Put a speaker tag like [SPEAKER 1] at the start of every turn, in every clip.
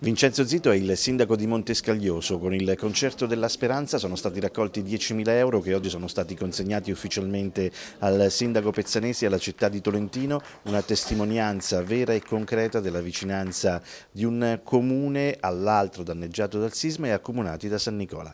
[SPEAKER 1] Vincenzo Zito è il sindaco di Montescaglioso. Con il concerto della speranza sono stati raccolti 10.000 euro che oggi sono stati consegnati ufficialmente al sindaco Pezzanesi e alla città di Tolentino. Una testimonianza vera e concreta della vicinanza di un comune all'altro danneggiato dal sisma e accomunati da San Nicola.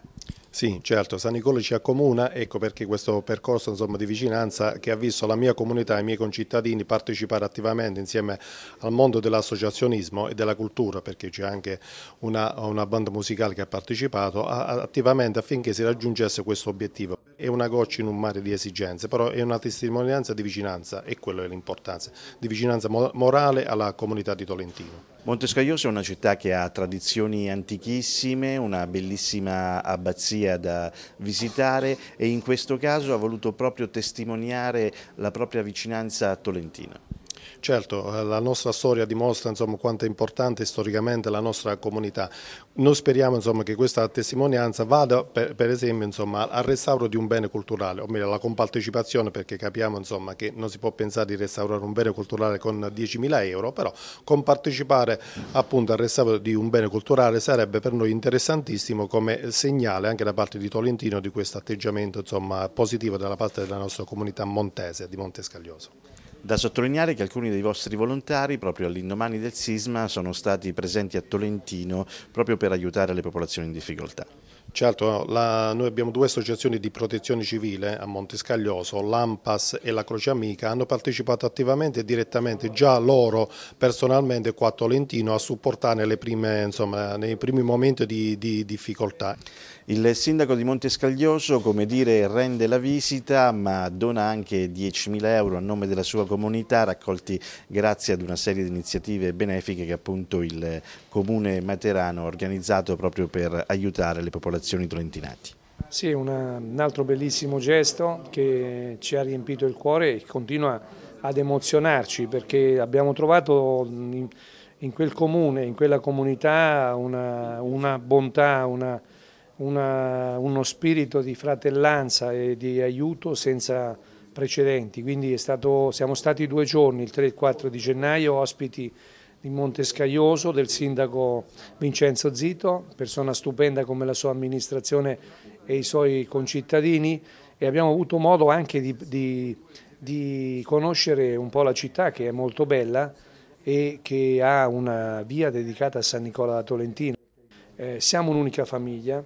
[SPEAKER 1] Sì, certo, San
[SPEAKER 2] Nicola ci accomuna, ecco perché questo percorso insomma, di vicinanza che ha visto la mia comunità e i miei concittadini partecipare attivamente insieme al mondo dell'associazionismo e della cultura, perché c'è anche una, una banda musicale che ha partecipato, attivamente affinché si raggiungesse questo obiettivo è una goccia in un mare di esigenze, però è una testimonianza di vicinanza e quella
[SPEAKER 1] è l'importanza, di vicinanza morale alla comunità di Tolentino. Montescaglioso è una città che ha tradizioni antichissime, una bellissima abbazia da visitare e in questo caso ha voluto proprio testimoniare la propria vicinanza a Tolentino.
[SPEAKER 2] Certo, eh, la nostra storia dimostra insomma, quanto è importante storicamente la nostra comunità. Noi speriamo insomma, che questa testimonianza vada per, per esempio insomma, al restauro di un bene culturale, o meglio alla compartecipazione perché capiamo che non si può pensare di restaurare un bene culturale con 10.000 euro, però compartecipare appunto al restauro di un bene culturale sarebbe per noi interessantissimo come segnale anche da parte di Tolentino di
[SPEAKER 1] questo atteggiamento positivo dalla parte della nostra comunità montese di Montescaglioso. Da sottolineare che alcuni dei vostri volontari proprio all'indomani del sisma sono stati presenti a Tolentino proprio per aiutare le popolazioni in difficoltà. Certo, la, noi abbiamo
[SPEAKER 2] due associazioni di protezione civile a Montescaglioso, l'AMPAS e la Croce Amica, hanno partecipato attivamente e direttamente già loro personalmente qua a Tolentino a supportare
[SPEAKER 1] prime, insomma, nei primi momenti di, di, difficoltà. Il sindaco di Montescaglioso come dire, rende la visita ma dona anche 10.000 euro a nome della sua comunità raccolti grazie ad una serie di iniziative benefiche che appunto il comune materano ha organizzato proprio per aiutare le popolazioni popolazioni tolentinati.
[SPEAKER 3] Sì, una, un altro bellissimo gesto che ci ha riempito il cuore e continua ad emozionarci perché abbiamo trovato in, in quel comune, in quella comunità una, una bontà, una, una, uno spirito di fratellanza e di aiuto senza precedenti. Quindi stato, siamo stati due giorni, il 3 e il 4 di gennaio, ospiti di Montescaioso, del sindaco Vincenzo Zito, persona stupenda come la sua amministrazione e i suoi concittadini e abbiamo avuto modo anche di, di, di conoscere un po' la città che è molto bella e che ha una via dedicata a San Nicola da Tolentino. Eh, siamo un'unica famiglia,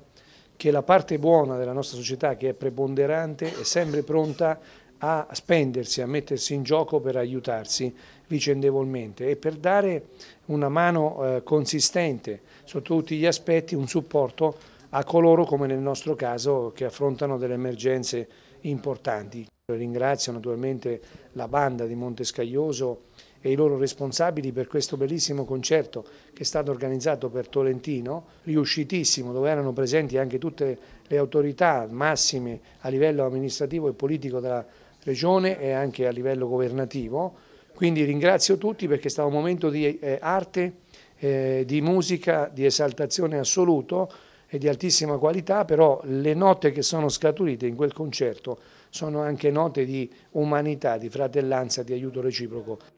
[SPEAKER 3] che la parte buona della nostra società, che è preponderante, è sempre pronta a spendersi, a mettersi in gioco per aiutarsi vicendevolmente e per dare una mano eh, consistente sotto tutti gli aspetti, un supporto a coloro come nel nostro caso che affrontano delle emergenze importanti. Ringrazio naturalmente la banda di Montescaglioso e i loro responsabili per questo bellissimo concerto che è stato organizzato per Tolentino, riuscitissimo, dove erano presenti anche tutte le autorità massime a livello amministrativo e politico della regione e anche a livello governativo. Quindi ringrazio tutti perché è stato un momento di eh, arte, eh, di musica, di esaltazione assoluto e di altissima qualità, però le note che sono scaturite in quel concerto sono anche note di umanità, di fratellanza, di aiuto reciproco.